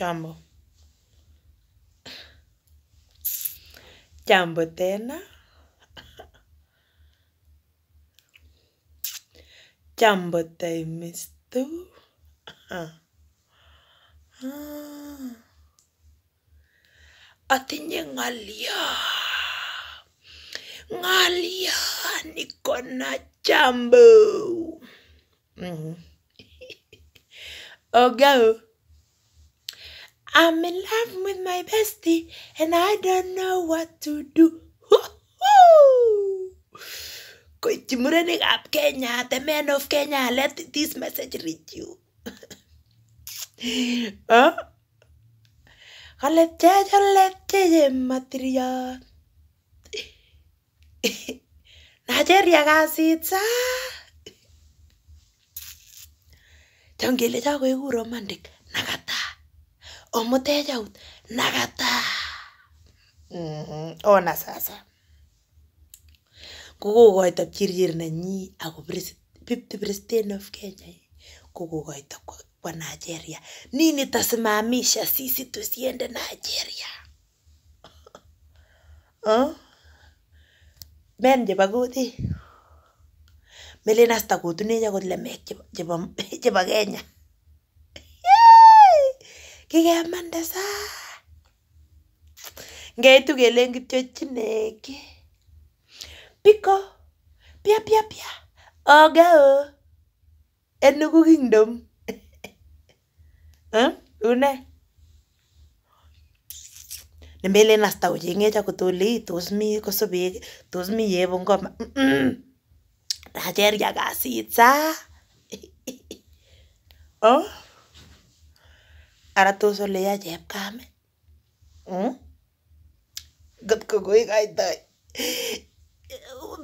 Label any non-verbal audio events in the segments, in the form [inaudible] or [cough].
Jambo. Jambo tena. Jambo taimistuu. Ah. Atinye Ngalia na nikona jambo. Mm. Mm-hmm. go. [laughs] I'm in love with my bestie and I don't know what to do. Koityi murenikab Kenya, the men of Kenya, let this message reach you. [laughs] huh? Kale pchecho lepcheche matiryot. [laughs] Nigeria kasit saa. Chon kele cho koiku romantic. omuteja ut nakata mm-hmm. ona oh, sasa kokokoito pchirchir nenyi ako fifty president of kenya kokokoito kwa nigeria nini tasimamisha sisi tusiende nigeria [laughs] huh? men chebo kutit melin asta kotunech akot lemek chebo kenya kikemande sa ngeitu kelen kityo chineke Piko, pia pia pia oga o enugu kingdom [laughs] huh? une nemelen asta cha kutuli tos mi tusmi tos mi yebon koma ya kasit saa [laughs] oh ara tos ole ya chepkame ngot ¿Mm? ko koikoitoi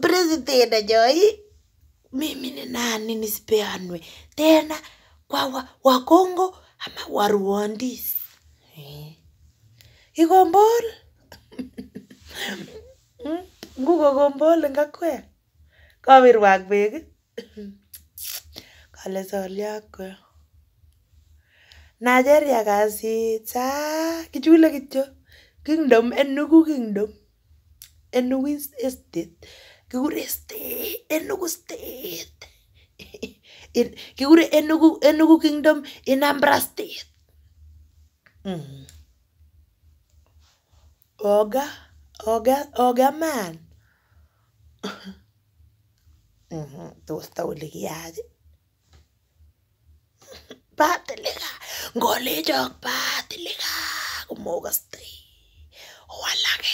president nenyoi mimine nanini sipeanwe tena kwa wakongo wa ama warwandis ikombol ngukokombol eng akwe kawirwak beek kale solyakwe Nigeria ya kasit saa kichule kityo kingdom Enugu kingdom Enugu estate kikure state Enugu state [laughs] kikure Enugu Enugu kingdom Inambra state mm. Oga oga oga man [laughs] mm-hmm. tos ta ole kiyaach [laughs] patelika Ngolejok ba talaga? Umugas tayo. Wala